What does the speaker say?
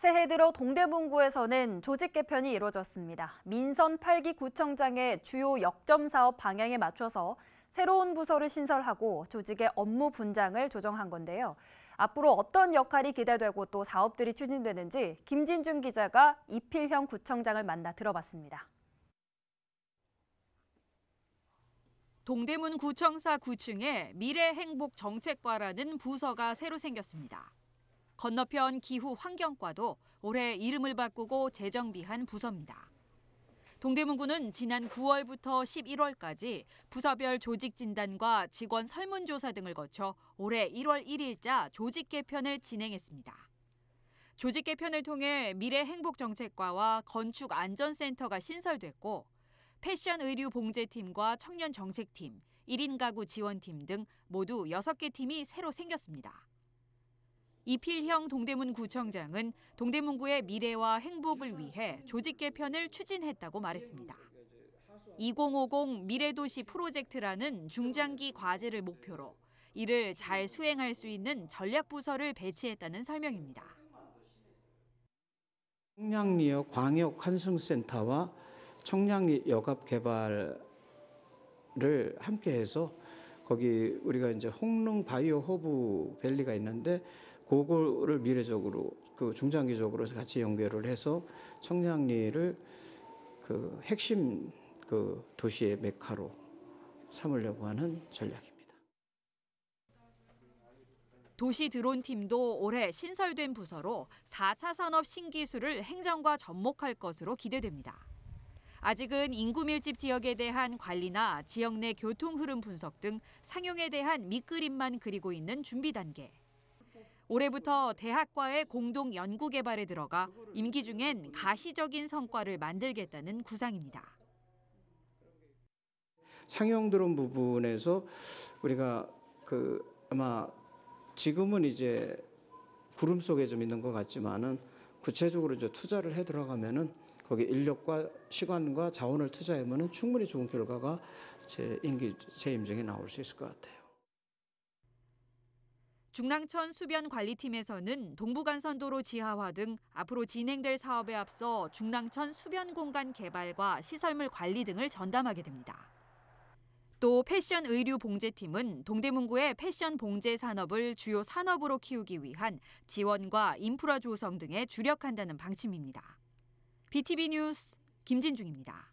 새해 들어 동대문구에서는 조직 개편이 이루어졌습니다. 민선 8기 구청장의 주요 역점 사업 방향에 맞춰서 새로운 부서를 신설하고 조직의 업무 분장을 조정한 건데요. 앞으로 어떤 역할이 기대되고 또 사업들이 추진되는지 김진준 기자가 이필형 구청장을 만나 들어봤습니다. 동대문 구청사 9층에 미래행복정책과라는 부서가 새로 생겼습니다. 건너편 기후 환경과도 올해 이름을 바꾸고 재정비한 부서입니다. 동대문구는 지난 9월부터 11월까지 부서별 조직 진단과 직원 설문조사 등을 거쳐 올해 1월 1일자 조직 개편을 진행했습니다. 조직 개편을 통해 미래 행복 정책과와 건축 안전센터가 신설됐고 패션 의류 봉제팀과 청년 정책팀, 1인 가구 지원팀 등 모두 6개 팀이 새로 생겼습니다. 이필형 동대문 구청장은 동대문구의 미래와 행복을 위해 조직 개편을 추진했다고 말했습니다. 2050 미래도시 프로젝트라는 중장기 과제를 목표로 이를 잘 수행할 수 있는 전략부서를 배치했다는 설명입니다. 청량리역 광역 환승센터와 청량리 여갑 개발을 함께해서 거기 우리가 이제 홍릉 바이오 허브 밸리가 있는데 그거를 미래적으로 그 중장기적으로 같이 연결을 해서 청량리를 그 핵심 그 도시의 메카로 삼으려고 하는 전략입니다. 도시 드론 팀도 올해 신설된 부서로 4차 산업 신기술을 행정과 접목할 것으로 기대됩니다. 아직은 인구 밀집 지역에 대한 관리나 지역 내 교통 흐름 분석 등 상용에 대한 밑그림만 그리고 있는 준비 단계. 올해부터 대학과의 공동 연구 개발에 들어가 임기 중엔 가시적인 성과를 만들겠다는 구상입니다. 상용 드론 부분에서 우리가 그 아마 지금은 이제 구름 속에 좀 있는 것 같지만은 구체적으로 이제 투자를 해 들어가면은 거기 인력과 시간과 자원을 투자하면 충분히 좋은 결과가 제 임기 재임정에 나올 수 있을 것 같아요. 중랑천 수변관리팀에서는 동부간선도로 지하화 등 앞으로 진행될 사업에 앞서 중랑천 수변공간 개발과 시설물 관리 등을 전담하게 됩니다. 또 패션 의류 봉제팀은 동대문구의 패션 봉제 산업을 주요 산업으로 키우기 위한 지원과 인프라 조성 등에 주력한다는 방침입니다. BTV 뉴스 김진중입니다.